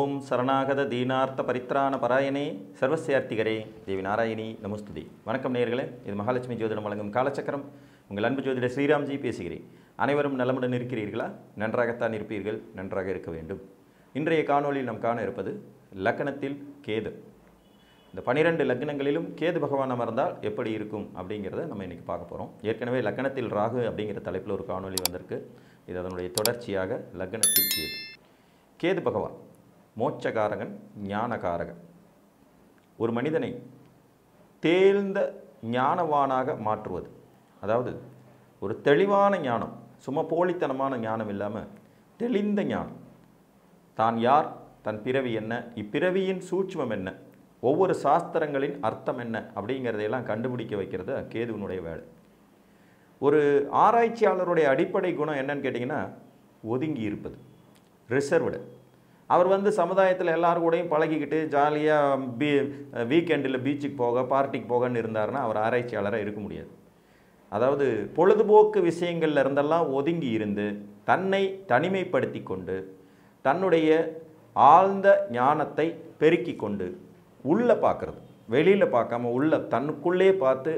ஓம் சரணாகத தீனார்த்த பரித்ராண பராயணே சர்வசியார்த்திகரே தேவி நாராயணி நமஸ்துதி வணக்கம் நேர்களே இது மகாலட்சுமி ஜோதிடம் வழங்கும் காலச்சக்கரம் உங்கள் அன்பு ஜோதிட ஸ்ரீராம்ஜி பேசுகிறேன் அனைவரும் நலமுடன் இருக்கிறீர்களா நன்றாகத்தான் இருப்பீர்கள் நன்றாக இருக்க வேண்டும் இன்றைய காணொலியில் நாம் காண இருப்பது லக்கணத்தில் கேது இந்த பனிரெண்டு லக்னங்களிலும் கேது பகவான் அமர்ந்தால் எப்படி இருக்கும் அப்படிங்கிறத நம்ம இன்றைக்கி பார்க்க போகிறோம் ஏற்கனவே லக்கணத்தில் ராகு அப்படிங்கிற தலைப்பில் ஒரு காணொலி வந்திருக்கு இது அதனுடைய தொடர்ச்சியாக லக்னத்தில் கேது கேது பகவான் மோட்சகாரகன் ஞானகாரகன் ஒரு மனிதனை தேர்ந்த ஞானவானாக மாற்றுவது அதாவது ஒரு தெளிவான ஞானம் சும்மா போலித்தனமான ஞானம் இல்லாமல் தெளிந்த ஞானம் தான் யார் தன் பிறவி என்ன இப்பிறவியின் சூட்சமம் என்ன ஒவ்வொரு சாஸ்திரங்களின் அர்த்தம் என்ன அப்படிங்கிறதையெல்லாம் கண்டுபிடிக்க வைக்கிறது கேதுவனுடைய வேலை ஒரு ஆராய்ச்சியாளருடைய அடிப்படை குணம் என்னன்னு கேட்டிங்கன்னா ஒதுங்கி இருப்பது ரிசர்வ்டு அவர் வந்து சமுதாயத்தில் எல்லாரும் கூடயும் பழகிக்கிட்டு ஜாலியாக பீ வீக்கெண்டில் பீச்சுக்கு போக பார்ட்டிக்கு போகன்னு இருந்தாருன்னா அவர் ஆராய்ச்சியாளராக இருக்க முடியாது அதாவது பொழுதுபோக்கு விஷயங்கள்ல இருந்தெல்லாம் ஒதுங்கி இருந்து தன்னை தனிமைப்படுத்தி கொண்டு தன்னுடைய ஆழ்ந்த ஞானத்தை பெருக்கி கொண்டு உள்ளே பார்க்குறது வெளியில் பார்க்காம உள்ள தன்னுக்குள்ளே பார்த்து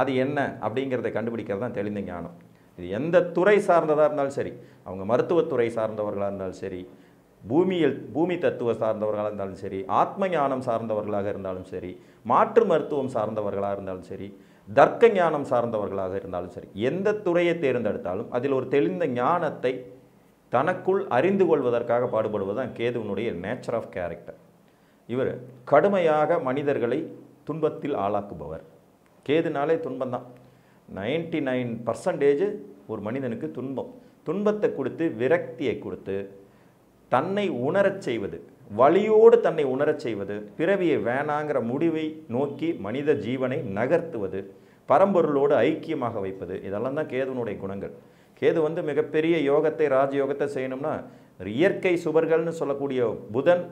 அது என்ன அப்படிங்கிறத கண்டுபிடிக்கிறது தான் தெளிந்த ஞானம் இது எந்த துறை சார்ந்ததாக இருந்தாலும் சரி அவங்க மருத்துவத்துறை சார்ந்தவர்களாக இருந்தாலும் சரி பூமியில் பூமி தத்துவ சார்ந்தவர்களாக இருந்தாலும் சரி ஆத்ம ஞானம் சார்ந்தவர்களாக இருந்தாலும் சரி மாற்று மருத்துவம் சார்ந்தவர்களாக இருந்தாலும் சரி தர்க்க ஞானம் சார்ந்தவர்களாக இருந்தாலும் சரி எந்த துறையை தேர்ந்தெடுத்தாலும் அதில் ஒரு தெளிந்த ஞானத்தை தனக்குள் அறிந்து கொள்வதற்காக பாடுபடுவது தான் கேதுவனுடைய நேச்சர் ஆஃப் கேரக்டர் இவர் கடுமையாக மனிதர்களை துன்பத்தில் ஆளாக்குபவர் கேதுனாலே துன்பம் தான் நைன்டி நைன் பர்சன்டேஜ் ஒரு மனிதனுக்கு துன்பம் துன்பத்தை கொடுத்து விரக்தியை கொடுத்து தன்னை உணரச் செய்வது வழியோடு தன்னை உணரச் செய்வது பிறவியை வேணாங்கிற முடிவை நோக்கி மனித ஜீவனை நகர்த்துவது பரம்பொருளோடு ஐக்கியமாக வைப்பது இதெல்லாம் தான் கேதுனுடைய குணங்கள் கேது வந்து மிகப்பெரிய யோகத்தை ராஜயோகத்தை செய்யணும்னா இயற்கை சுவர்கள்னு சொல்லக்கூடிய புதன்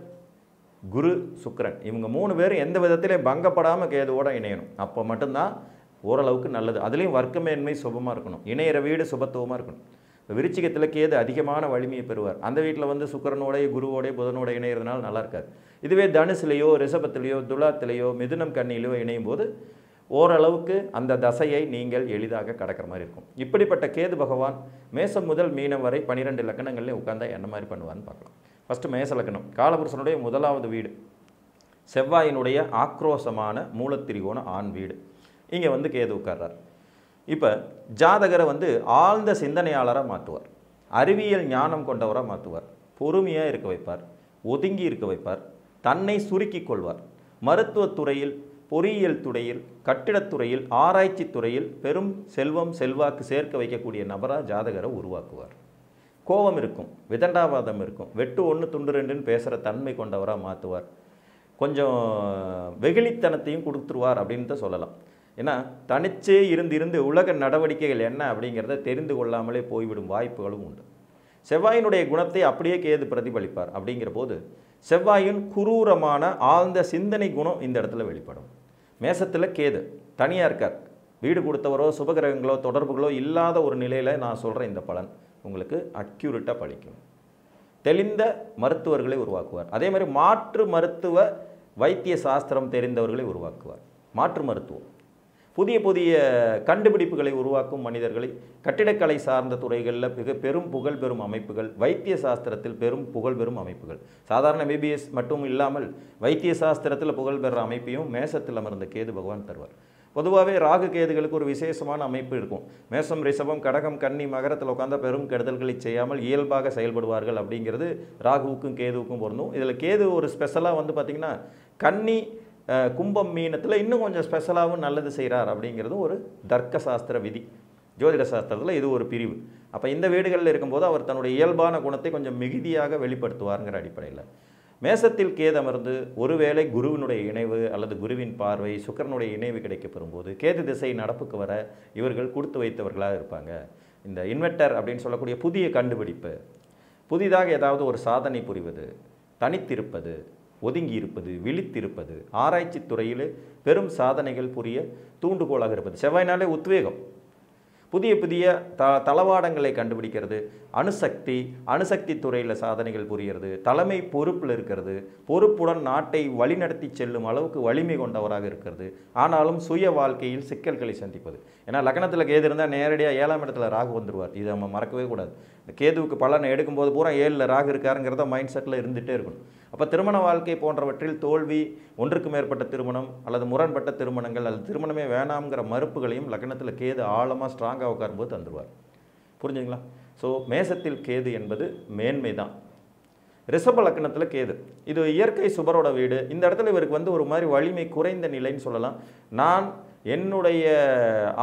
குரு சுக்கரன் இவங்க மூணு பேரும் எந்த விதத்திலையும் பங்கப்படாமல் கேதுவோட இணையணும் அப்போ மட்டும்தான் ஓரளவுக்கு நல்லது அதுலேயும் வர்க்கமேன்மை சுபமாக இருக்கணும் இணையிற வீடு சுபத்துவமாக இருக்கணும் விருச்சிகத்தில் கேது அதிகமான வலிமையை பெறுவார் அந்த வீட்டில் வந்து சுக்கரனோடைய குருவோடைய புதனோடைய இணையிறதுனால நல்லா இருக்காது இதுவே தனுசுலேயோ ரிஷபத்திலேயோ துலாத்திலேயோ மிதுனம் கண்ணிலேயோ இணையும் போது ஓரளவுக்கு அந்த தசையை நீங்கள் எளிதாக கடக்கிற மாதிரி இருக்கும் இப்படிப்பட்ட கேது பகவான் மேசம் முதல் மீனம் வரை பன்னிரெண்டு லக்கணங்கள்லேயும் உட்காந்தா என்ன மாதிரி பண்ணுவான்னு பார்க்கலாம் ஃபஸ்ட்டு மேச லக்கணம் காலபுருஷனுடைய முதலாவது வீடு செவ்வாயினுடைய ஆக்ரோஷமான மூலத்திரிகோண ஆண் வீடு இங்கே வந்து கேது உட்கார்றார் இப்போ ஜாதகரை வந்து ஆழ்ந்த சிந்தனையாளராக மாற்றுவார் அறிவியல் ஞானம் கொண்டவராக மாற்றுவார் பொறுமையாக இருக்க வைப்பார் ஒதுங்கி இருக்க வைப்பார் தன்னை சுருக்கி கொள்வார் மருத்துவத்துறையில் பொறியியல் துறையில் கட்டிடத்துறையில் ஆராய்ச்சி துறையில் பெரும் செல்வம் செல்வாக்கு சேர்க்க வைக்கக்கூடிய நபராக ஜாதகரை உருவாக்குவார் கோபம் இருக்கும் விதண்டாவாதம் இருக்கும் வெட்டு ஒன்று துண்டு ரெண்டுன்னு பேசுகிற தன்மை கொண்டவராக மாற்றுவார் கொஞ்சம் வெகுளித்தனத்தையும் கொடுத்துருவார் அப்படின்னு தான் சொல்லலாம் ஏன்னா தனிச்சே இருந்து இருந்து உலக நடவடிக்கைகள் என்ன அப்படிங்கிறத தெரிந்து கொள்ளாமலே போய்விடும் வாய்ப்புகளும் உண்டு செவ்வாயினுடைய குணத்தை அப்படியே கேது பிரதிபலிப்பார் அப்படிங்கிற போது செவ்வாயின் குரூரமான ஆழ்ந்த சிந்தனை குணம் இந்த இடத்துல வெளிப்படும் மேசத்தில் கேது தனியாக இருக்கார் வீடு கொடுத்தவரோ சுபகிரகங்களோ தொடர்புகளோ இல்லாத ஒரு நிலையில் நான் சொல்கிற இந்த பலன் உங்களுக்கு அக்யூரேட்டாக பழிக்கும் தெளிந்த மருத்துவர்களை உருவாக்குவார் அதே மாதிரி மாற்று மருத்துவ வைத்திய சாஸ்திரம் தெரிந்தவர்களை உருவாக்குவார் மாற்று மருத்துவம் புதிய புதிய கண்டுபிடிப்புகளை உருவாக்கும் மனிதர்களை கட்டிடக்கலை சார்ந்த துறைகளில் மிக பெரும் புகழ் பெறும் அமைப்புகள் வைத்திய சாஸ்திரத்தில் பெரும் புகழ் பெறும் அமைப்புகள் சாதாரண எம்பிபிஎஸ் மட்டும் இல்லாமல் வைத்திய சாஸ்திரத்தில் புகழ் பெற அமைப்பையும் மேசத்தில் அமர்ந்த கேது பகவான் தருவார் பொதுவாகவே ராகு கேதுகளுக்கு ஒரு விசேஷமான அமைப்பு இருக்கும் மேசம் ரிஷபம் கடகம் கன்னி மகரத்தில் உட்காந்த பெரும் கெடுதல்களை செய்யாமல் இயல்பாக செயல்படுவார்கள் அப்படிங்கிறது ராகுவுக்கும் கேதுவுக்கும் பொருந்தும் இதில் கேது ஒரு ஸ்பெஷலாக வந்து பார்த்திங்கன்னா கன்னி கும்பம் மீனத்தில் இன்னும் கொஞ்சம் ஸ்பெஷலாகவும் நல்லது செய்கிறார் அப்படிங்கிறது ஒரு தர்க்க சாஸ்திர விதி ஜோதிட சாஸ்திரத்தில் இது ஒரு பிரிவு அப்போ இந்த வீடுகளில் இருக்கும்போது அவர் தன்னுடைய இயல்பான குணத்தை கொஞ்சம் மிகுதியாக வெளிப்படுத்துவாருங்கிற அடிப்படையில் மேசத்தில் கேதமர்ந்து அமர்ந்து ஒருவேளை குருவினுடைய இணைவு அல்லது குருவின் பார்வை சுக்கரனுடைய இணைவு கிடைக்கப்பெறும்போது கேது திசை நடப்புக்கு வர இவர்கள் கொடுத்து வைத்தவர்களாக இருப்பாங்க இந்த இன்வெர்டர் அப்படின்னு சொல்லக்கூடிய புதிய கண்டுபிடிப்பு புதிதாக ஏதாவது ஒரு சாதனை புரிவது தனித்திருப்பது ஒதுங்கி இருப்பது விழித்திருப்பது ஆராய்ச்சி துறையில் பெரும் சாதனைகள் புரிய தூண்டுகோலாக இருப்பது செவ்வாய்னாலே உத்வேகம் புதிய புதிய த தளவாடங்களை கண்டுபிடிக்கிறது அணுசக்தி அணுசக்தி துறையில் சாதனைகள் புரிகிறது தலைமை பொறுப்பில் இருக்கிறது பொறுப்புடன் நாட்டை வழிநடத்தி செல்லும் அளவுக்கு வலிமை கொண்டவராக இருக்கிறது ஆனாலும் சுய வாழ்க்கையில் சிக்கல்களை சந்திப்பது ஏன்னா லக்னத்தில் கேது இருந்தால் நேரடியாக ஏழாம் இடத்துல ராகு வந்துடுவார் இதை நம்ம மறக்கவே கூடாது இந்த கேதுவுக்கு பலனை எடுக்கும்போது பூரா ஏழில் ராகு இருக்காருங்கிறத மைண்ட் செட்டில் இருந்துகிட்டே இருக்கணும் அப்போ திருமண வாழ்க்கை போன்றவற்றில் தோல்வி ஒன்றுக்கு மேற்பட்ட திருமணம் அல்லது முரண்பட்ட திருமணங்கள் அல்லது திருமணமே வேணாம்ங்கிற மறுப்புகளையும் லக்னத்தில் கேது ஆழமாக ஸ்ட்ராங்காக உட்காரும்போது தந்துடுவார் புரிஞ்சுங்களா ஸோ மேசத்தில் கேது என்பது மேன்மை தான் ரிஷப லக்னத்தில் கேது இது இயற்கை சுபரோட வீடு இந்த இடத்துல இவருக்கு வந்து ஒரு மாதிரி வலிமை குறைந்த நிலைன்னு சொல்லலாம் நான் என்னுடைய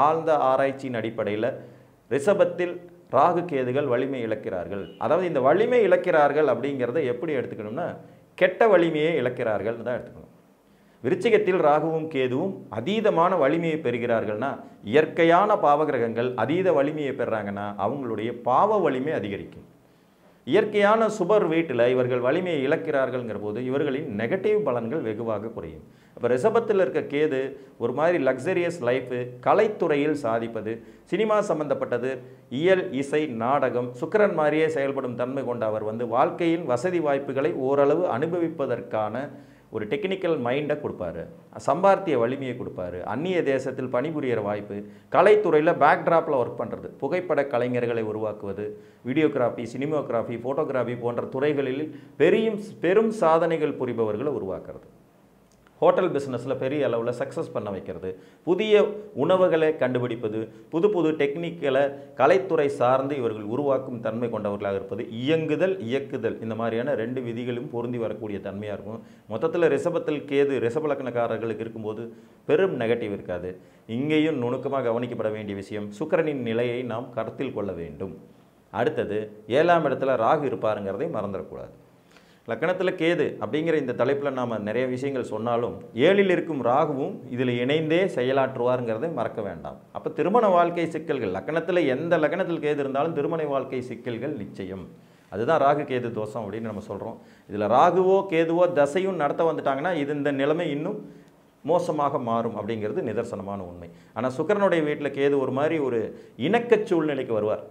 ஆழ்ந்த ஆராய்ச்சியின் அடிப்படையில் ரிஷபத்தில் ராகு கேதுகள் வலிமை இழக்கிறார்கள் அதாவது இந்த வலிமை இழக்கிறார்கள் அப்படிங்கிறத எப்படி எடுத்துக்கணும்னா கெட்ட வலிமையை இழக்கிறார்கள் தான் எடுத்துக்கணும் விருச்சிகத்தில் ராகுவும் கேதுவும் அதீதமான வலிமையை பெறுகிறார்கள்னா இயற்கையான பாவகிரகங்கள் அதீத வலிமையை பெறாங்கன்னா அவங்களுடைய பாவ வலிமை அதிகரிக்கும் இயற்கையான சுபர் வீட்டில் இவர்கள் வலிமையை இழக்கிறார்கள்ங்கிற போது இவர்களின் நெகட்டிவ் பலன்கள் வெகுவாக குறையும் இப்போ ரிஷபத்தில் இருக்க கேது ஒரு மாதிரி லக்ஸரியஸ் லைஃபு கலைத்துறையில் சாதிப்பது சினிமா சம்பந்தப்பட்டது இயல் இசை நாடகம் சுக்கரன் மாதிரியே செயல்படும் தன்மை கொண்ட அவர் வந்து வாழ்க்கையின் வசதி வாய்ப்புகளை ஓரளவு அனுபவிப்பதற்கான ஒரு டெக்னிக்கல் மைண்டை கொடுப்பாரு சம்பார்த்திய வலிமையை கொடுப்பாரு அந்நிய தேசத்தில் பணிபுரியிற வாய்ப்பு கலைத்துறையில் பேக்ட்ராப்பில் ஒர்க் பண்ணுறது புகைப்பட கலைஞர்களை உருவாக்குவது வீடியோகிராஃபி சினிமோகிராஃபி ஃபோட்டோகிராஃபி போன்ற துறைகளில் பெரியும் பெரும் சாதனைகள் புரிபவர்களை உருவாக்குறது ஹோட்டல் பிஸ்னஸில் பெரிய அளவில் சக்ஸஸ் பண்ண வைக்கிறது புதிய உணவுகளை கண்டுபிடிப்பது புது புது டெக்னிக்கலை கலைத்துறை சார்ந்து இவர்கள் உருவாக்கும் தன்மை கொண்டவர்களாக இருப்பது இயங்குதல் இயக்குதல் இந்த மாதிரியான ரெண்டு விதிகளும் பொருந்தி வரக்கூடிய தன்மையாக இருக்கும் மொத்தத்தில் ரிசபத்தில் கேது ரிசபலக்கணக்காரர்களுக்கு இருக்கும்போது பெரும் நெகட்டிவ் இருக்காது இங்கேயும் நுணுக்கமாக கவனிக்கப்பட வேண்டிய விஷயம் சுக்கரனின் நிலையை நாம் கருத்தில் கொள்ள வேண்டும் அடுத்தது ஏழாம் இடத்துல ராகு இருப்பாருங்கிறதை மறந்துடக்கூடாது லக்கணத்தில் கேது அப்படிங்கிற இந்த தலைப்பில் நாம் நிறைய விஷயங்கள் சொன்னாலும் ஏழில் இருக்கும் ராகுவும் இதில் இணைந்தே செயலாற்றுவாருங்கிறதை மறக்க வேண்டாம் அப்போ திருமண வாழ்க்கை சிக்கல்கள் லக்கணத்தில் எந்த லக்கணத்தில் கேது இருந்தாலும் திருமண வாழ்க்கை சிக்கல்கள் நிச்சயம் அதுதான் ராகு கேது தோஷம் அப்படின்னு நம்ம சொல்கிறோம் இதில் ராகுவோ கேதுவோ தசையும் நடத்த வந்துட்டாங்கன்னா இது இந்த நிலைமை இன்னும் மோசமாக மாறும் அப்படிங்கிறது நிதர்சனமான உண்மை ஆனால் சுக்கரனுடைய வீட்டில் கேது ஒரு மாதிரி ஒரு இணக்கச் சூழ்நிலைக்கு வருவார்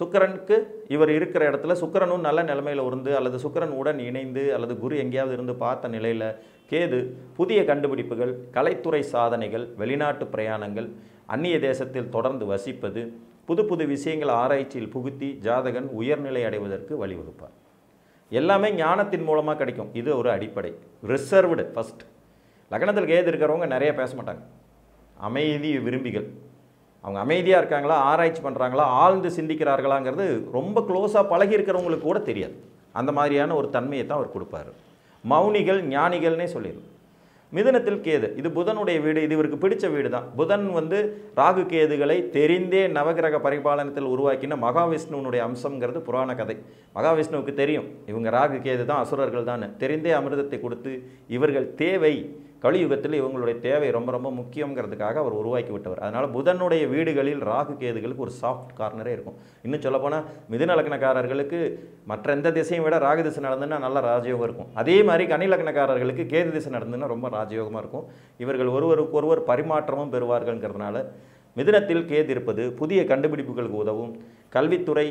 சுக்கரனுக்கு இவர் இருக்கிற இடத்துல சுக்கரனும் நல்ல நிலைமையில் இருந்து அல்லது சுக்கரன் உடன் இணைந்து அல்லது குரு எங்கேயாவது இருந்து பார்த்த நிலையில் கேது புதிய கண்டுபிடிப்புகள் கலைத்துறை சாதனைகள் வெளிநாட்டு பிரயாணங்கள் அந்நிய தேசத்தில் தொடர்ந்து வசிப்பது புது புது விஷயங்கள் ஆராய்ச்சியில் புகுத்தி ஜாதகன் உயர்நிலை அடைவதற்கு வழிவகுப்பார் எல்லாமே ஞானத்தின் மூலமாக கிடைக்கும் இது ஒரு அடிப்படை ரிசர்வ்டு ஃபஸ்ட் லக்னத்தில் கேது இருக்கிறவங்க நிறைய பேச மாட்டாங்க அமைதி விரும்பிகள் அவங்க அமைதியாக இருக்காங்களா ஆராய்ச்சி பண்ணுறாங்களா ஆழ்ந்து சிந்திக்கிறார்களாங்கிறது ரொம்ப க்ளோஸாக பழகி இருக்கிறவங்களுக்கு கூட தெரியாது அந்த மாதிரியான ஒரு தன்மையை தான் அவர் கொடுப்பார் மௌனிகள் ஞானிகள்னே சொல்லிடும் மிதனத்தில் கேது இது புதனுடைய வீடு இது இவருக்கு பிடிச்ச வீடு தான் புதன் வந்து ராகு கேதுகளை தெரிந்தே நவகிரக பரிபாலனத்தில் உருவாக்கின மகாவிஷ்ணுவனுடைய அம்சங்கிறது புராண கதை மகாவிஷ்ணுவுக்கு தெரியும் இவங்க ராகு கேது தான் அசுரர்கள் தான் தெரிந்தே அமிர்தத்தை கொடுத்து இவர்கள் தேவை கலியுகத்தில் இவங்களுடைய தேவை ரொம்ப ரொம்ப முக்கியங்கிறதுக்காக அவர் உருவாக்கி விட்டவர் அதனால் புதனுடைய வீடுகளில் ராகு கேதுகளுக்கு ஒரு சாஃப்ட் கார்னரே இருக்கும் இன்னும் சொல்லப்போனால் லக்னக்காரர்களுக்கு மற்ற எந்த திசையும் விட ராகு திசை நடந்துன்னா நல்ல ராஜயோகம் இருக்கும் அதே மாதிரி லக்னக்காரர்களுக்கு கேது திசை நடந்துன்னா ரொம்ப ராஜயோகமாக இருக்கும் இவர்கள் ஒருவருக்கு ஒருவர் பரிமாற்றமும் பெறுவார்கள்ங்கிறதுனால மிதுனத்தில் கேது இருப்பது புதிய கண்டுபிடிப்புகளுக்கு உதவும் கல்வித்துறை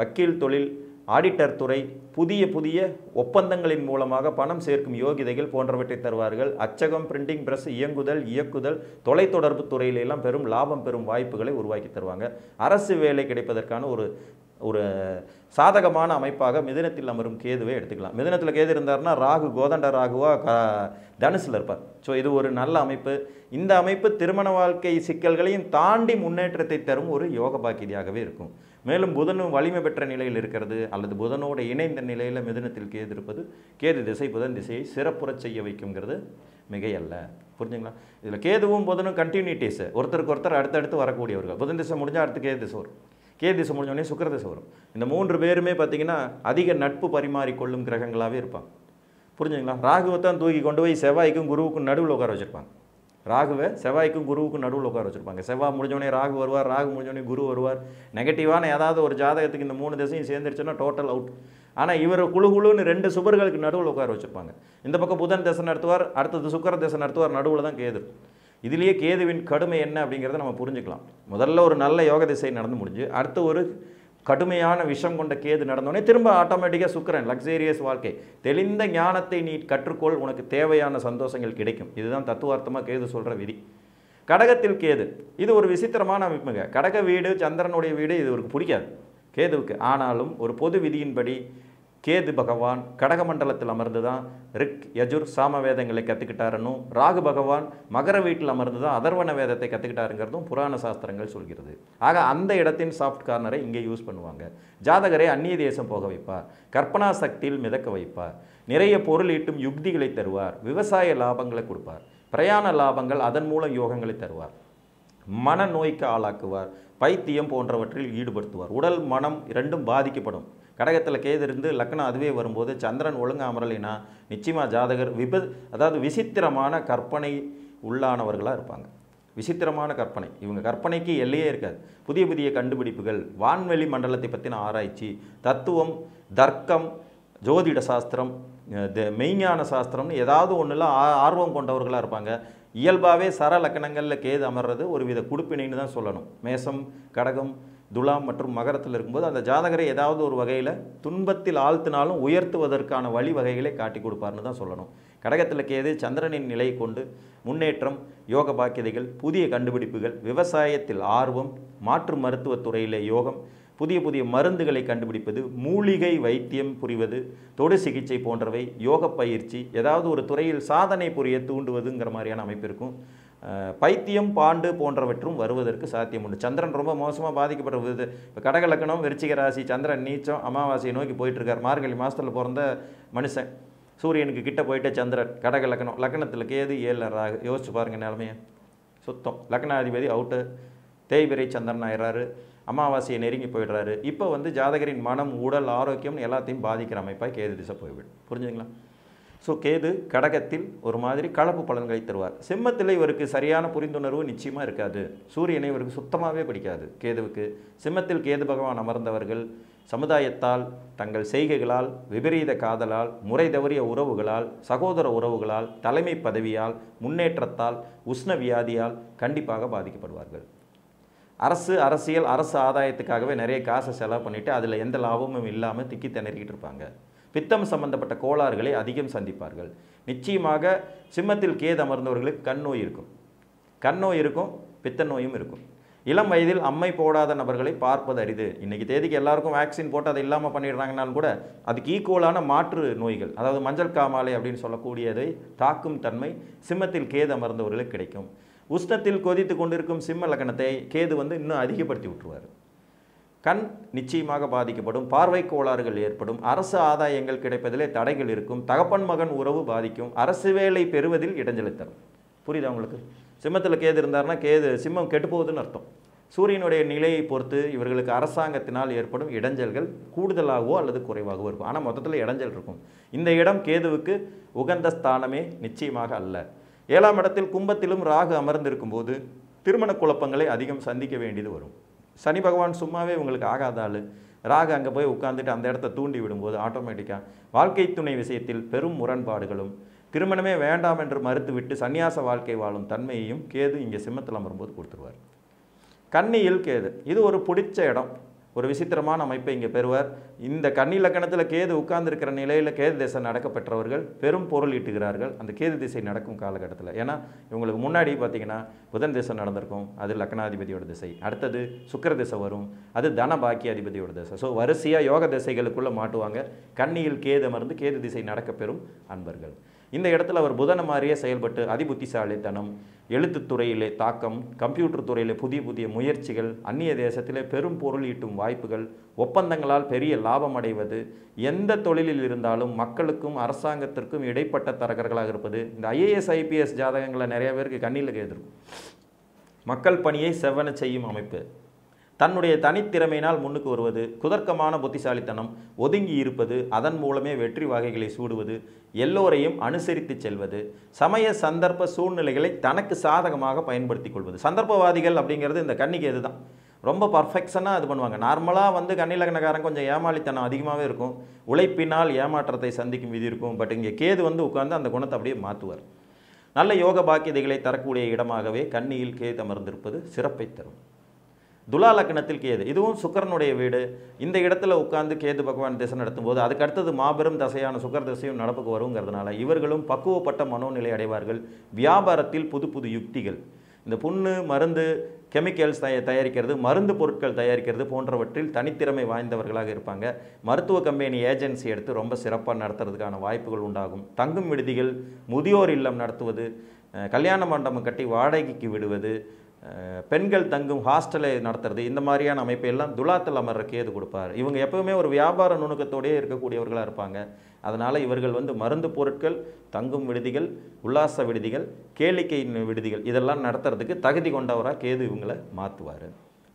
வக்கீல் தொழில் ஆடிட்டர் துறை புதிய புதிய ஒப்பந்தங்களின் மூலமாக பணம் சேர்க்கும் யோகிதைகள் போன்றவற்றை தருவார்கள் அச்சகம் பிரிண்டிங் பிரஸ் இயங்குதல் இயக்குதல் தொலைத்தொடர்பு துறையிலெல்லாம் பெரும் லாபம் பெறும் வாய்ப்புகளை உருவாக்கி தருவாங்க அரசு வேலை கிடைப்பதற்கான ஒரு ஒரு சாதகமான அமைப்பாக மிதனத்தில் அமரும் கேதுவை எடுத்துக்கலாம் மிதனத்தில் கேது இருந்தார்னா ராகு கோதண்ட ராகுவா க தனுசில் இருப்பார் ஸோ இது ஒரு நல்ல அமைப்பு இந்த அமைப்பு திருமண வாழ்க்கை சிக்கல்களையும் தாண்டி முன்னேற்றத்தை தரும் ஒரு யோக பாக்கியதியாகவே இருக்கும் மேலும் புதனும் வலிமை பெற்ற நிலையில் இருக்கிறது அல்லது புதனோடு இணைந்த நிலையில் மிதனத்தில் கேது இருப்பது கேது திசை புதன் திசையை சிறப்புறச் செய்ய வைக்குங்கிறது மிகையல்ல புரிஞ்சுங்களா இதில் கேதுவும் புதனும் கண்டினியூட்டிஸு ஒருத்தருக்கு ஒருத்தர் அடுத்தடுத்து வரக்கூடியவர்கள் புதன் திசை முடிஞ்சால் அடுத்து கேது திசை வரும் கேது திசை முடிஞ்சோடனே சுக்கர திசை வரும் இந்த மூன்று பேருமே பார்த்திங்கன்னா அதிக நட்பு பரிமாறிக்கொள்ளும் கிரகங்களாகவே இருப்பாங்க புரிஞ்சுங்களா ராகுவை தான் தூக்கி கொண்டு போய் செவ்வாய்க்கும் குருவுக்கும் நடுவில் உட்கார வச்சுருப்பாங்க ராகுவை செவ்வாய்க்கும் குருவுக்கும் நடுவில் உட்கார வச்சுருப்பாங்க செவ்வாய் முடிஞ்சோடனே ராகு வருவார் ராகு முடிஞ்சோடனே குரு வருவார் நெகட்டிவான ஏதாவது ஒரு ஜாதகத்துக்கு இந்த மூணு திசையும் சேர்ந்துருச்சுன்னா டோட்டல் அவுட் ஆனால் இவர் குழு குழுன்னு ரெண்டு சுபர்களுக்கு நடுவில் உட்கார வச்சுருப்பாங்க இந்த பக்கம் புதன் திசை நடத்துவார் அடுத்தது சுக்கர திசை நடத்துவார் நடுவில் தான் கேது இதுலேயே கேதுவின் கடுமை என்ன அப்படிங்கிறத நம்ம புரிஞ்சுக்கலாம் முதல்ல ஒரு நல்ல யோக திசை நடந்து முடிஞ்சு அடுத்து ஒரு கடுமையான விஷம் கொண்ட கேது நடந்தோடனே திரும்ப ஆட்டோமேட்டிக்காக சுக்கரன் லக்ஸேரியஸ் வாழ்க்கை தெளிந்த ஞானத்தை நீ கற்றுக்கொள் உனக்கு தேவையான சந்தோஷங்கள் கிடைக்கும் இதுதான் தத்துவார்த்தமாக கேது சொல்கிற விதி கடகத்தில் கேது இது ஒரு விசித்திரமான அமைப்புங்க கடக வீடு சந்திரனுடைய வீடு இது ஒரு பிடிக்காது கேதுவுக்கு ஆனாலும் ஒரு பொது விதியின்படி கேது பகவான் கடகமண்டலத்தில் அமர்ந்து தான் ரிக் யஜுர் சாம வேதங்களை கற்றுக்கிட்டாருன்னும் ராகு பகவான் மகர வீட்டில் அமர்ந்து தான் அதர்வன வேதத்தை கற்றுக்கிட்டாருங்கிறதும் புராண சாஸ்திரங்கள் சொல்கிறது ஆக அந்த இடத்தின் சாஃப்ட் கார்னரை இங்கே யூஸ் பண்ணுவாங்க ஜாதகரை அந்நிய தேசம் போக வைப்பார் கற்பனா சக்தியில் மிதக்க வைப்பார் நிறைய பொருள் ஈட்டும் யுக்திகளை தருவார் விவசாய லாபங்களை கொடுப்பார் பிரயாண லாபங்கள் அதன் மூலம் யோகங்களை தருவார் மன நோய்க்கு ஆளாக்குவார் பைத்தியம் போன்றவற்றில் ஈடுபடுத்துவார் உடல் மனம் இரண்டும் பாதிக்கப்படும் கடகத்தில் கேது இருந்து லக்னம் அதுவே வரும்போது சந்திரன் ஒழுங்காக அமரலைன்னா நிச்சயமாக ஜாதகர் விப அதாவது விசித்திரமான கற்பனை உள்ளானவர்களாக இருப்பாங்க விசித்திரமான கற்பனை இவங்க கற்பனைக்கு எல்லையே இருக்காது புதிய புதிய கண்டுபிடிப்புகள் வான்வெளி மண்டலத்தை பற்றின ஆராய்ச்சி தத்துவம் தர்க்கம் ஜோதிட சாஸ்திரம் மெய்ஞான சாஸ்திரம்னு ஏதாவது ஒன்றில் ஆர்வம் கொண்டவர்களாக இருப்பாங்க இயல்பாகவே சர லக்கணங்களில் கேது அமர்றது ஒரு வித குடுப்பினைன்னு தான் சொல்லணும் மேசம் கடகம் துலாம் மற்றும் மகரத்தில் இருக்கும்போது அந்த ஜாதகரை ஏதாவது ஒரு வகையில் துன்பத்தில் ஆழ்த்தினாலும் உயர்த்துவதற்கான வழி வகைகளை காட்டி கொடுப்பார்னு தான் சொல்லணும் கடகத்தில் கேது சந்திரனின் நிலை கொண்டு முன்னேற்றம் யோக பாக்கியதைகள் புதிய கண்டுபிடிப்புகள் விவசாயத்தில் ஆர்வம் மாற்று மருத்துவத்துறையிலே யோகம் புதிய புதிய மருந்துகளை கண்டுபிடிப்பது மூலிகை வைத்தியம் புரிவது தொடு சிகிச்சை போன்றவை யோக பயிற்சி ஏதாவது ஒரு துறையில் சாதனை புரிய தூண்டுவதுங்கிற மாதிரியான அமைப்பு இருக்கும் பைத்தியம் பாண்டு போன்றவற்றும் வருவதற்கு சாத்தியம் உண்டு சந்திரன் ரொம்ப மோசமாக பாதிக்கப்பட்ட விது இப்போ கடக லக்கணம் விருச்சிக ராசி சந்திரன் நீச்சம் அமாவாசையை நோக்கி போயிட்டுருக்கார் மார்கழி மாதத்தில் பிறந்த மனுஷன் சூரியனுக்கு கிட்டே போயிட்டே சந்திரன் கடக லக்கணம் லக்கணத்தில் கேது ஏழு ராக யோசிச்சு பாருங்கள் நிலமையை சுத்தம் லக்னாதிபதி அவுட்டு தேய்பிரை சந்திரன் ஆயிடுறாரு அமாவாசையை நெருங்கி போயிடுறாரு இப்போ வந்து ஜாதகரின் மனம் உடல் ஆரோக்கியம் எல்லாத்தையும் பாதிக்கிற அமைப்பாக கேது திசை போய்விடும் புரிஞ்சுங்களா ஸோ கேது கடகத்தில் ஒரு மாதிரி கலப்பு பலன்களை தருவார் சிம்மத்தில் இவருக்கு சரியான புரிந்துணர்வு நிச்சயமாக இருக்காது சூரியனை இவருக்கு சுத்தமாகவே பிடிக்காது கேதுவுக்கு சிம்மத்தில் கேது பகவான் அமர்ந்தவர்கள் சமுதாயத்தால் தங்கள் செய்கைகளால் விபரீத காதலால் முறை தவறிய உறவுகளால் சகோதர உறவுகளால் தலைமை பதவியால் முன்னேற்றத்தால் உஷ்ண வியாதியால் கண்டிப்பாக பாதிக்கப்படுவார்கள் அரசு அரசியல் அரசு ஆதாயத்துக்காகவே நிறைய காசை செலவு பண்ணிவிட்டு அதில் எந்த லாபமும் இல்லாமல் திக்கி திணறிக்கிட்டு இருப்பாங்க பித்தம் சம்பந்தப்பட்ட கோளாறுகளை அதிகம் சந்திப்பார்கள் நிச்சயமாக சிம்மத்தில் கேது அமர்ந்தவர்களுக்கு கண் நோய் இருக்கும் கண் நோய் இருக்கும் பித்த நோயும் இருக்கும் இளம் வயதில் அம்மை போடாத நபர்களை பார்ப்பது அரிது இன்றைக்கி தேதிக்கு எல்லாருக்கும் வேக்சின் போட்டு அதை இல்லாமல் பண்ணிடுறாங்கனாலும் கூட அதுக்கு ஈக்குவலான மாற்று நோய்கள் அதாவது மஞ்சள் காமாலை அப்படின்னு சொல்லக்கூடியதை தாக்கும் தன்மை சிம்மத்தில் கேது அமர்ந்தவர்களுக்கு கிடைக்கும் உஷ்ணத்தில் கொதித்து கொண்டிருக்கும் சிம்ம லக்கணத்தை கேது வந்து இன்னும் அதிகப்படுத்தி விட்டுருவார் கண் நிச்சயமாக பாதிக்கப்படும் பார்வை கோளாறுகள் ஏற்படும் அரசு ஆதாயங்கள் கிடைப்பதிலே தடைகள் இருக்கும் தகப்பன் மகன் உறவு பாதிக்கும் அரசு வேலை பெறுவதில் இடைஞ்சலித்தரும் புரியுதா உங்களுக்கு சிம்மத்தில் கேது இருந்தார்னா கேது சிம்மம் கெட்டுப்போகுதுன்னு அர்த்தம் சூரியனுடைய நிலையை பொறுத்து இவர்களுக்கு அரசாங்கத்தினால் ஏற்படும் இடைஞ்சல்கள் கூடுதலாகவோ அல்லது குறைவாகவோ இருக்கும் ஆனால் மொத்தத்தில் இடைஞ்சல் இருக்கும் இந்த இடம் கேதுவுக்கு உகந்த ஸ்தானமே நிச்சயமாக அல்ல ஏழாம் இடத்தில் கும்பத்திலும் ராகு அமர்ந்திருக்கும் போது திருமண குழப்பங்களை அதிகம் சந்திக்க வேண்டியது வரும் சனி பகவான் சும்மாவே உங்களுக்கு ஆள் ராகு அங்கே போய் உட்காந்துட்டு அந்த இடத்த தூண்டி விடும்போது ஆட்டோமேட்டிக்காக வாழ்க்கை துணை விஷயத்தில் பெரும் முரண்பாடுகளும் திருமணமே வேண்டாம் என்று மறுத்துவிட்டு சன்னியாச வாழ்க்கை வாழும் தன்மையையும் கேது இங்கே சிம்மத்தில் அமரும்போது கொடுத்துருவார் கன்னியில் கேது இது ஒரு பிடிச்ச இடம் ஒரு விசித்திரமான அமைப்பை இங்கே பெறுவார் இந்த கன்னி லக்கணத்தில் கேது உட்கார்ந்துருக்கிற நிலையில் கேது திசை நடக்க பெற்றவர்கள் பெரும் பொருள் ஈட்டுகிறார்கள் அந்த கேது திசை நடக்கும் காலகட்டத்தில் ஏன்னா இவங்களுக்கு முன்னாடி பார்த்திங்கன்னா புதன் திசை நடந்திருக்கும் அது லக்னாதிபதியோட திசை அடுத்தது சுக்கர திசை வரும் அது தன பாக்கியாதிபதியோட திசை ஸோ வரிசையாக யோக திசைகளுக்குள்ளே மாட்டுவாங்க கண்ணியில் கேது மருந்து கேது திசை நடக்க பெறும் அன்பர்கள் இந்த இடத்துல அவர் புதனை மாதிரியே செயல்பட்டு அதிபுத்திசாலித்தனம் எழுத்து துறையிலே தாக்கம் கம்ப்யூட்டர் துறையிலே புதிய புதிய முயற்சிகள் அந்நிய தேசத்திலே பெரும் பொருள் ஈட்டும் வாய்ப்புகள் ஒப்பந்தங்களால் பெரிய லாபம் அடைவது எந்த தொழிலில் இருந்தாலும் மக்களுக்கும் அரசாங்கத்திற்கும் இடைப்பட்ட தரகர்களாக இருப்பது இந்த ஐஏஎஸ் ஐபிஎஸ் ஜாதகங்களை நிறைய பேருக்கு கண்ணில் கேட்டிருக்கும் மக்கள் பணியை செவ்வன செய்யும் அமைப்பு தன்னுடைய தனித்திறமையினால் முன்னுக்கு வருவது குதர்க்கமான புத்திசாலித்தனம் ஒதுங்கி இருப்பது அதன் மூலமே வெற்றி வகைகளை சூடுவது எல்லோரையும் அனுசரித்து செல்வது சமய சந்தர்ப்ப சூழ்நிலைகளை தனக்கு சாதகமாக பயன்படுத்தி கொள்வது சந்தர்ப்பவாதிகள் அப்படிங்கிறது இந்த கன்னிக்கு தான் ரொம்ப பர்ஃபெக்ஷனாக இது பண்ணுவாங்க நார்மலாக வந்து கண்ணிலகனக்காரன் கொஞ்சம் ஏமாளித்தனம் அதிகமாகவே இருக்கும் உழைப்பினால் ஏமாற்றத்தை சந்திக்கும் விதி இருக்கும் பட் இங்கே கேது வந்து உட்காந்து அந்த குணத்தை அப்படியே மாற்றுவார் நல்ல யோக பாக்கியதைகளை தரக்கூடிய இடமாகவே கண்ணியில் கேது அமர்ந்திருப்பது சிறப்பை தரும் துலா லக்னத்தில் கேது இதுவும் சுக்கரனுடைய வீடு இந்த இடத்துல உட்காந்து கேது பகவான் திசை நடத்தும்போது அதுக்கு அடுத்தது மாபெரும் தசையான சுக்கர திசையும் நடப்புக்கு வருங்கிறதுனால இவர்களும் பக்குவப்பட்ட மனோநிலை அடைவார்கள் வியாபாரத்தில் புது புது யுக்திகள் இந்த புண்ணு மருந்து கெமிக்கல்ஸ் தய தயாரிக்கிறது மருந்து பொருட்கள் தயாரிக்கிறது போன்றவற்றில் தனித்திறமை வாய்ந்தவர்களாக இருப்பாங்க மருத்துவ கம்பெனி ஏஜென்சி எடுத்து ரொம்ப சிறப்பாக நடத்துறதுக்கான வாய்ப்புகள் உண்டாகும் தங்கும் விடுதிகள் முதியோர் இல்லம் நடத்துவது கல்யாண மண்டபம் கட்டி வாடகைக்கு விடுவது பெண்கள் தங்கும் ஹாஸ்டலை நடத்துறது இந்த மாதிரியான அமைப்பை எல்லாம் துலாத்தில் அமர்ற கேது கொடுப்பார் இவங்க எப்பவுமே ஒரு வியாபார நுணுக்கத்தோடையே இருக்கக்கூடியவர்களாக இருப்பாங்க அதனால் இவர்கள் வந்து மருந்து பொருட்கள் தங்கும் விடுதிகள் உல்லாச விடுதிகள் கேளிக்கை விடுதிகள் இதெல்லாம் நடத்துறதுக்கு தகுதி கொண்டவராக கேது இவங்களை மாற்றுவார்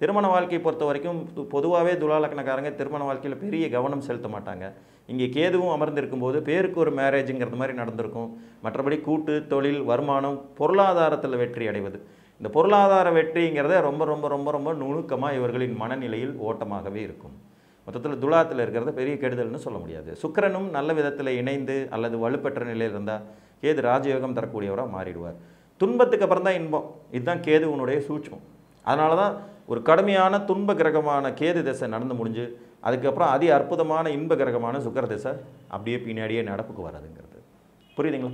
திருமண வாழ்க்கையை பொறுத்த வரைக்கும் பொதுவாகவே துலாலக்கணக்காரங்க திருமண வாழ்க்கையில் பெரிய கவனம் செலுத்த மாட்டாங்க இங்கே கேதுவும் அமர்ந்திருக்கும் போது பேருக்கு ஒரு மேரேஜுங்கிறது மாதிரி நடந்திருக்கும் மற்றபடி கூட்டு தொழில் வருமானம் பொருளாதாரத்தில் வெற்றி அடைவது இந்த பொருளாதார வெற்றிங்கிறத ரொம்ப ரொம்ப ரொம்ப ரொம்ப நுணுக்கமாக இவர்களின் மனநிலையில் ஓட்டமாகவே இருக்கும் மொத்தத்தில் துலாத்தில் இருக்கிறத பெரிய கெடுதல்னு சொல்ல முடியாது சுக்கரனும் நல்ல விதத்தில் இணைந்து அல்லது வலுப்பெற்ற நிலையில் இருந்தால் கேது ராஜயோகம் தரக்கூடியவராக மாறிடுவார் துன்பத்துக்கு அப்புறம் தான் இன்பம் இதுதான் கேதுவனுடைய சூட்சம் அதனால தான் ஒரு கடுமையான துன்ப கிரகமான கேது திசை நடந்து முடிஞ்சு அதுக்கப்புறம் அதி அற்புதமான இன்ப கிரகமான சுக்கர திசை அப்படியே பின்னாடியே நடப்புக்கு வராதுங்கிறது புரியுதுங்களா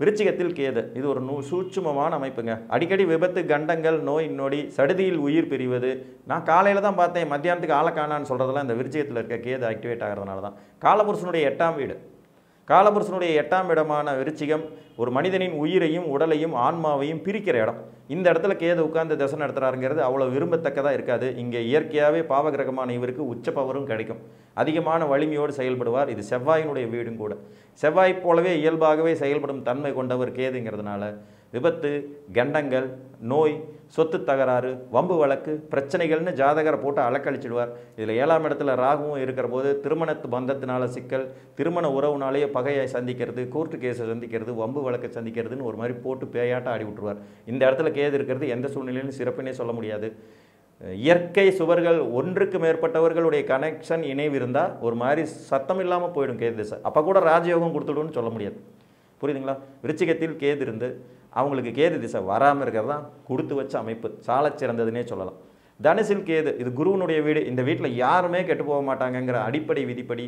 விருச்சிகத்தில் கேது இது ஒரு நூ சூட்சுமமான அமைப்புங்க அடிக்கடி விபத்து கண்டங்கள் நோய் நொடி சடுதியில் உயிர் பிரிவது நான் காலையில் தான் பார்த்தேன் மத்தியானத்துக்கு காணான்னு சொல்கிறதெல்லாம் இந்த விருச்சிகத்தில் இருக்க கேது ஆக்டிவேட் ஆகிறதுனால தான் காலபுருஷனுடைய எட்டாம் வீடு காலபுருஷனுடைய எட்டாம் இடமான விருச்சிகம் ஒரு மனிதனின் உயிரையும் உடலையும் ஆன்மாவையும் பிரிக்கிற இடம் இந்த இடத்துல கேது உட்கார்ந்து தசை நடத்துகிறாருங்கிறது அவ்வளோ விரும்பத்தக்கதாக இருக்காது இங்கே இயற்கையாகவே பாவகிரகமான இவருக்கு உச்ச பவரும் கிடைக்கும் அதிகமான வலிமையோடு செயல்படுவார் இது செவ்வாயினுடைய வீடும் கூட செவ்வாய் போலவே இயல்பாகவே செயல்படும் தன்மை கொண்டவர் கேதுங்கிறதுனால விபத்து கண்டங்கள் நோய் சொத்து தகராறு வம்பு வழக்கு பிரச்சனைகள்னு ஜாதகரை போட்டு அலக்கழிச்சிடுவார் இதில் ஏழாம் இடத்துல ராகுவும் இருக்கிற போது திருமணத்து பந்தத்தினால சிக்கல் திருமண உறவுனாலேயே பகையை சந்திக்கிறது கோர்ட்டு கேஸை சந்திக்கிறது வம்பு வழக்கை சந்திக்கிறதுன்னு ஒரு மாதிரி போட்டு பேயாட்டம் ஆடி விட்டுருவார் இந்த இடத்துல கேது இருக்கிறது எந்த சூழ்நிலையிலும் சிறப்புனே சொல்ல முடியாது இயற்கை சுவர்கள் ஒன்றுக்கு மேற்பட்டவர்களுடைய கனெக்ஷன் இணைவு இருந்தால் ஒரு மாதிரி சத்தம் இல்லாமல் போயிடும் கேது திசை அப்போ கூட ராஜயோகம் கொடுத்துடுன்னு சொல்ல முடியாது புரியுதுங்களா விருச்சிகத்தில் கேது இருந்து அவங்களுக்கு கேது திசை வராமல் இருக்கிறது தான் கொடுத்து வச்ச அமைப்பு சால சிறந்ததுன்னே சொல்லலாம் தனுசில் கேது இது குருவனுடைய வீடு இந்த வீட்டில் யாருமே கெட்டு போக மாட்டாங்கங்கிற அடிப்படை விதிப்படி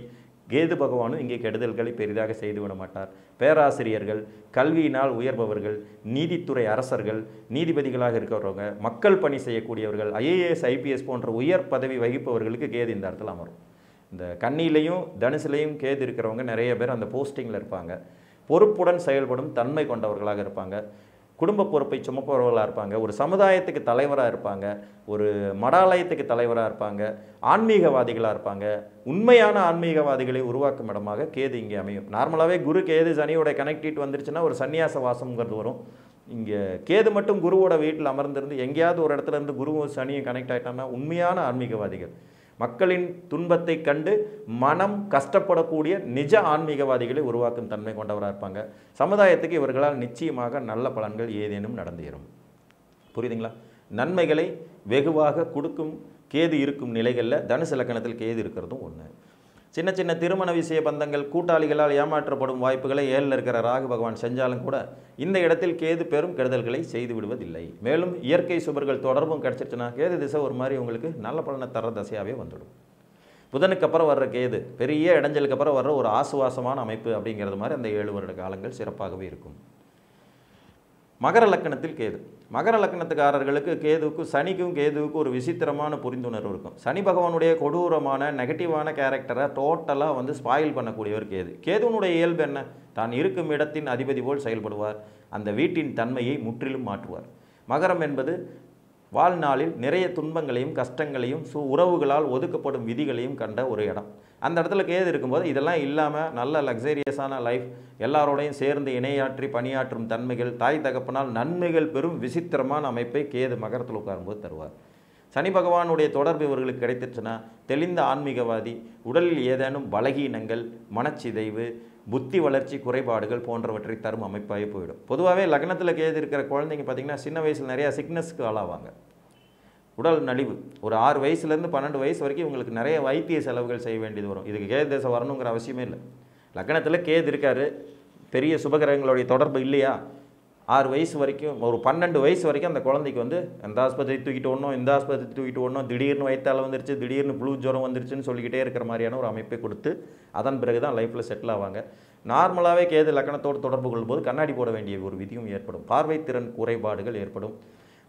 கேது பகவானும் இங்கே கெடுதல்களை பெரிதாக செய்து விட மாட்டார் பேராசிரியர்கள் கல்வியினால் உயர்பவர்கள் நீதித்துறை அரசர்கள் நீதிபதிகளாக இருக்கிறவங்க மக்கள் பணி செய்யக்கூடியவர்கள் ஐஏஎஸ் ஐபிஎஸ் போன்ற உயர் பதவி வகிப்பவர்களுக்கு கேது இந்த இடத்துல அமரும் இந்த கண்ணிலையும் தனுசுலையும் கேது இருக்கிறவங்க நிறைய பேர் அந்த போஸ்டிங்கில் இருப்பாங்க பொறுப்புடன் செயல்படும் தன்மை கொண்டவர்களாக இருப்பாங்க குடும்ப பொறுப்பை சுமப்பவர்களாக இருப்பாங்க ஒரு சமுதாயத்துக்கு தலைவராக இருப்பாங்க ஒரு மடாலயத்துக்கு தலைவராக இருப்பாங்க ஆன்மீகவாதிகளாக இருப்பாங்க உண்மையான ஆன்மீகவாதிகளை உருவாக்கும் இடமாக கேது இங்கே அமையும் நார்மலாகவே குரு கேது சனியோட கனெக்டிட் வந்துருச்சுன்னா ஒரு சன்னியாச வாசம்ங்கிறது வரும் இங்கே கேது மட்டும் குருவோட வீட்டில் அமர்ந்திருந்து எங்கேயாவது ஒரு இடத்துல இருந்து குருவும் சனியும் கனெக்ட் ஆகிட்டோம்னா உண்மையான ஆன்மீகவாதிகள் மக்களின் துன்பத்தை கண்டு மனம் கஷ்டப்படக்கூடிய நிஜ ஆன்மீகவாதிகளை உருவாக்கும் தன்மை கொண்டவராக இருப்பாங்க சமுதாயத்துக்கு இவர்களால் நிச்சயமாக நல்ல பலன்கள் ஏதேனும் நடந்துகிறோம் புரியுதுங்களா நன்மைகளை வெகுவாக கொடுக்கும் கேது இருக்கும் நிலைகளில் தனுசு லக்கணத்தில் கேது இருக்கிறதும் ஒன்று சின்ன சின்ன திருமண விஷய பந்தங்கள் கூட்டாளிகளால் ஏமாற்றப்படும் வாய்ப்புகளை ஏழில் இருக்கிற ராகு பகவான் செஞ்சாலும் கூட இந்த இடத்தில் கேது பெரும் கெடுதல்களை செய்து விடுவதில்லை மேலும் இயற்கை சுவர்கள் தொடர்பும் கிடச்சிருச்சுன்னா கேது திசை ஒரு மாதிரி உங்களுக்கு நல்ல பலனை தர தசையாகவே வந்துடும் புதனுக்கு அப்புறம் வர்ற கேது பெரிய இடைஞ்சலுக்கு அப்புறம் வர்ற ஒரு ஆசுவாசமான அமைப்பு அப்படிங்கிறது மாதிரி அந்த ஏழு வருட காலங்கள் சிறப்பாகவே இருக்கும் மகர லக்கணத்தில் கேது மகர லக்னத்துக்காரர்களுக்கு கேதுவுக்கும் சனிக்கும் கேதுவுக்கும் ஒரு விசித்திரமான புரிந்துணர்வு இருக்கும் சனி பகவானுடைய கொடூரமான நெகட்டிவான கேரக்டரை டோட்டலாக வந்து ஸ்பாயில் பண்ணக்கூடியவர் கேது கேதுவனுடைய இயல்பு என்ன தான் இருக்கும் இடத்தின் அதிபதி போல் செயல்படுவார் அந்த வீட்டின் தன்மையை முற்றிலும் மாற்றுவார் மகரம் என்பது வாழ்நாளில் நிறைய துன்பங்களையும் கஷ்டங்களையும் சு உறவுகளால் ஒதுக்கப்படும் விதிகளையும் கண்ட ஒரு இடம் அந்த இடத்துல கேது இருக்கும்போது இதெல்லாம் இல்லாமல் நல்ல லக்ஸரியஸான லைஃப் எல்லாரோடையும் சேர்ந்து இணையாற்றி பணியாற்றும் தன்மைகள் தாய் தகப்பனால் நன்மைகள் பெரும் விசித்திரமான அமைப்பை கேது மகரத்தில் உட்காரும்போது தருவார் சனி பகவானுடைய தொடர்பு இவர்களுக்கு கிடைத்துச்சுன்னா தெளிந்த ஆன்மீகவாதி உடலில் ஏதேனும் பலகீனங்கள் மனச்சிதைவு புத்தி வளர்ச்சி குறைபாடுகள் போன்றவற்றை தரும் அமைப்பாகவே போயிடும் பொதுவாகவே லக்னத்தில் கேது இருக்கிற குழந்தைங்க பார்த்திங்கன்னா சின்ன வயசில் நிறையா சிக்னஸ்க்கு ஆளாவாங்க உடல் நலிவு ஒரு ஆறு வயசுலேருந்து பன்னெண்டு வயசு வரைக்கும் இவங்களுக்கு நிறைய வைத்திய செலவுகள் செய்ய வேண்டியது வரும் இதுக்கு கேது தேசம் வரணுங்கிற அவசியமே இல்லை லக்னத்தில் கேது இருக்கார் பெரிய சுபகிரகங்களுடைய தொடர்பு இல்லையா ஆறு வயசு வரைக்கும் ஒரு பன்னெண்டு வயசு வரைக்கும் அந்த குழந்தைக்கு வந்து அந்த ஆஸ்பத்திரி தூக்கிட்டு ஒன்றும் இந்த ஆஸ்பத்திரி தூக்கிட்டு ஒன்றும் திடீர்னு வயிற்றால் வந்துருச்சு திடீர்னு ப்ளூ ஜுரம் வந்துருச்சுன்னு சொல்லிக்கிட்டே இருக்கிற மாதிரியான ஒரு அமைப்பை கொடுத்து அதன் பிறகு தான் லைஃப்பில் செட்டில் ஆவாங்க நார்மலாகவே கேது லக்கணத்தோடு தொடர்பு கொள்ளும்போது கண்ணாடி போட வேண்டிய ஒரு விதியும் ஏற்படும் பார்வை திறன் குறைபாடுகள் ஏற்படும்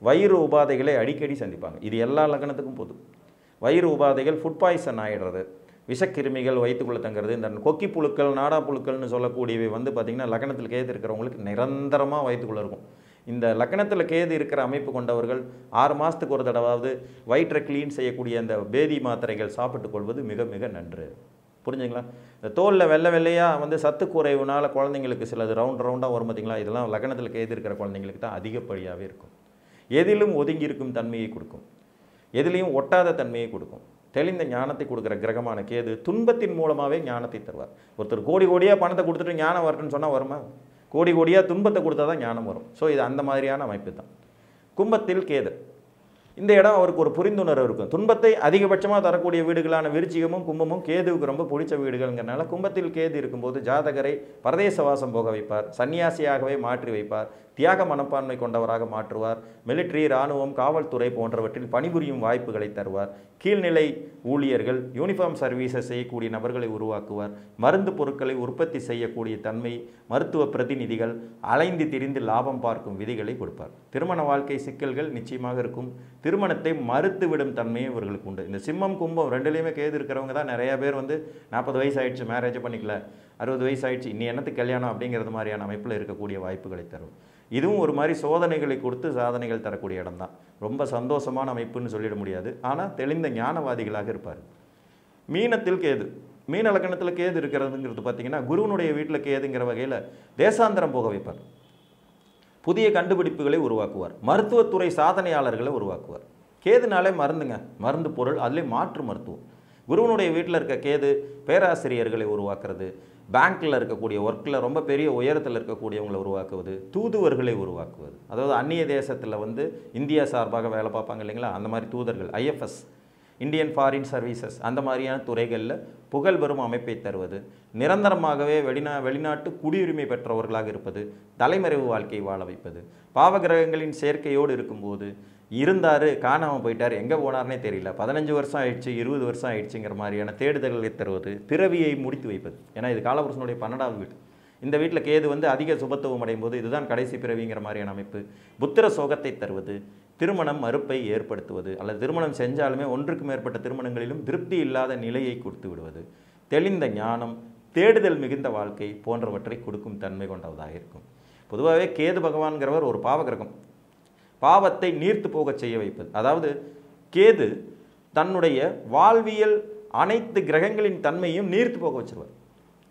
வயிறு உபாதைகளை அடிக்கடி சந்திப்பாங்க இது எல்லா லக்னத்துக்கும் பொது வயிறு உபாதைகள் ஃபுட் பாய்சன் ஆகிடுறது விஷக்கிருமிகள் வயிற்றுக்குள்ளே தங்குறது இந்த கொக்கி புழுக்கள் நாடா புழுக்கள்னு சொல்லக்கூடியவை வந்து பார்த்திங்கன்னா லக்கணத்தில் கேது இருக்கிறவங்களுக்கு நிரந்தரமாக வயிற்றுக்குள்ளே இருக்கும் இந்த லக்கணத்தில் கேது இருக்கிற அமைப்பு கொண்டவர்கள் ஆறு மாதத்துக்கு ஒரு தடவாவது வயிற்றை க்ளீன் செய்யக்கூடிய அந்த பேதி மாத்திரைகள் சாப்பிட்டு கொள்வது மிக மிக நன்று புரிஞ்சுங்களா இந்த தோலில் வெள்ளை வெள்ளையாக வந்து சத்து குறைவுனால் குழந்தைங்களுக்கு சிலது ரவுண்ட் ரவுண்டாக வரும் பார்த்திங்களா இதெல்லாம் லக்கணத்தில் கேது இருக்கிற குழந்தைங்களுக்கு தான் அதிகப்படியாகவே இருக்கும் எதிலும் ஒதுங்கி இருக்கும் தன்மையை கொடுக்கும் எதிலையும் ஒட்டாத தன்மையை கொடுக்கும் தெளிந்த ஞானத்தை கொடுக்குற கிரகமான கேது துன்பத்தின் மூலமாகவே ஞானத்தை தருவார் ஒருத்தர் கோடி கோடியாக பணத்தை கொடுத்துட்டு ஞானம் வரட்டுன்னு சொன்னால் வருமா கோடி கோடியாக துன்பத்தை கொடுத்தா தான் ஞானம் வரும் ஸோ இது அந்த மாதிரியான அமைப்பு தான் கும்பத்தில் கேது இந்த இடம் அவருக்கு ஒரு புரிந்துணர்வு இருக்கும் துன்பத்தை அதிகபட்சமாக தரக்கூடிய வீடுகளான விருச்சிகமும் கும்பமும் கேதுவுக்கு ரொம்ப பிடிச்ச வீடுகள்ங்கிறனால கும்பத்தில் கேது இருக்கும்போது ஜாதகரை பரதேச வாசம் போக வைப்பார் சன்னியாசியாகவே மாற்றி வைப்பார் தியாக மனப்பான்மை கொண்டவராக மாற்றுவார் மிலிட்ரி இராணுவம் காவல்துறை போன்றவற்றில் பணிபுரியும் வாய்ப்புகளை தருவார் கீழ்நிலை ஊழியர்கள் யூனிஃபார்ம் சர்வீஸை செய்யக்கூடிய நபர்களை உருவாக்குவார் மருந்து பொருட்களை உற்பத்தி செய்யக்கூடிய தன்மை மருத்துவ பிரதிநிதிகள் அலைந்து திரிந்து லாபம் பார்க்கும் விதிகளை கொடுப்பார் திருமண வாழ்க்கை சிக்கல்கள் நிச்சயமாக இருக்கும் திருமணத்தை மறுத்துவிடும் தன்மையை இவர்களுக்கு உண்டு இந்த சிம்மம் கும்பம் ரெண்டுலேயுமே கேது இருக்கிறவங்க தான் நிறையா பேர் வந்து நாற்பது வயசு ஆயிடுச்சு மேரேஜ் பண்ணிக்கல அறுபது வயசு ஆயிடுச்சு இன்னி என்னத்துக்கு கல்யாணம் அப்படிங்கிறது மாதிரியான அமைப்பில் இருக்கக்கூடிய வாய்ப்புகளை தரும் இதுவும் ஒரு மாதிரி சோதனைகளை கொடுத்து சாதனைகள் தரக்கூடிய இடம் தான் ரொம்ப சந்தோஷமான அமைப்புன்னு சொல்லிட முடியாது ஆனால் தெளிந்த ஞானவாதிகளாக இருப்பார் மீனத்தில் கேது மீன லக்கணத்தில் கேது இருக்கிறதுங்கிறது பார்த்திங்கன்னா குருவனுடைய வீட்டில் கேதுங்கிற வகையில் தேசாந்திரம் போக வைப்பார் புதிய கண்டுபிடிப்புகளை உருவாக்குவார் மருத்துவத்துறை சாதனையாளர்களை உருவாக்குவார் கேதுனாலே மருந்துங்க மருந்து பொருள் அதிலே மாற்று மருத்துவம் குருவனுடைய வீட்டில் இருக்க கேது பேராசிரியர்களை உருவாக்குறது பேங்க்கில் இருக்கக்கூடிய ஒர்க்கில் ரொம்ப பெரிய உயரத்தில் இருக்கக்கூடியவங்களை உருவாக்குவது தூதுவர்களை உருவாக்குவது அதாவது அந்நிய தேசத்தில் வந்து இந்தியா சார்பாக வேலை பார்ப்பாங்க இல்லைங்களா அந்த மாதிரி தூதர்கள் ஐஎஃப்எஸ் இந்தியன் ஃபாரின் சர்வீசஸ் அந்த மாதிரியான துறைகளில் புகழ் பெறும் அமைப்பை தருவது நிரந்தரமாகவே வெளிநா வெளிநாட்டு குடியுரிமை பெற்றவர்களாக இருப்பது தலைமறைவு வாழ்க்கை வாழ வைப்பது பாவகிரகங்களின் சேர்க்கையோடு இருக்கும்போது இருந்தார் காணாமல் போயிட்டார் எங்கே போனார்னே தெரியல பதினஞ்சு வருஷம் ஆயிடுச்சு இருபது வருஷம் ஆயிடுச்சுங்கிற மாதிரியான தேடுதல்களை தருவது பிறவியை முடித்து வைப்பது ஏன்னா இது காலபுருஷனுடைய பன்னெண்டாவது வீடு இந்த வீட்டில் கேது வந்து அதிக சுபத்துவம் அடையும் போது இதுதான் கடைசி பிறவிங்கிற மாதிரியான அமைப்பு புத்திர சோகத்தை தருவது திருமணம் மறுப்பை ஏற்படுத்துவது அல்லது திருமணம் செஞ்சாலுமே ஒன்றுக்கு மேற்பட்ட திருமணங்களிலும் திருப்தி இல்லாத நிலையை கொடுத்து விடுவது தெளிந்த ஞானம் தேடுதல் மிகுந்த வாழ்க்கை போன்றவற்றை கொடுக்கும் தன்மை கொண்டதாக இருக்கும் பொதுவாகவே கேது பகவான்கிறவர் ஒரு பாவகிரகம் பாவத்தை நீர்த்து போகச் செய்ய வைப்பது அதாவது கேது தன்னுடைய வாழ்வியல் அனைத்து கிரகங்களின் தன்மையும் நீர்த்து போக வச்சுருவார்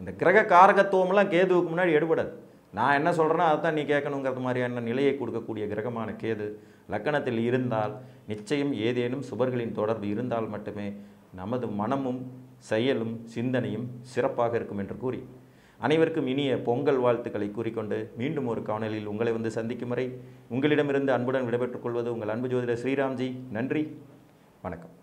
இந்த கிரக காரகத்துவம்லாம் கேதுவுக்கு முன்னாடி எடுபடாது நான் என்ன சொல்கிறேன்னா அதுதான் நீ கேட்கணுங்கிறது மாதிரியான நிலையை கொடுக்கக்கூடிய கிரகமான கேது லக்கணத்தில் இருந்தால் நிச்சயம் ஏதேனும் சுபர்களின் தொடர்பு இருந்தால் மட்டுமே நமது மனமும் செயலும் சிந்தனையும் சிறப்பாக இருக்கும் என்று கூறி அனைவருக்கும் இனிய பொங்கல் வாழ்த்துக்களை கூறிக்கொண்டு மீண்டும் ஒரு காணொலியில் உங்களை வந்து சந்திக்கும் வரை உங்களிடமிருந்து அன்புடன் விடைபெற்றுக் கொள்வது உங்கள் அன்பு ஜோதிடர் ஸ்ரீராம்ஜி நன்றி வணக்கம்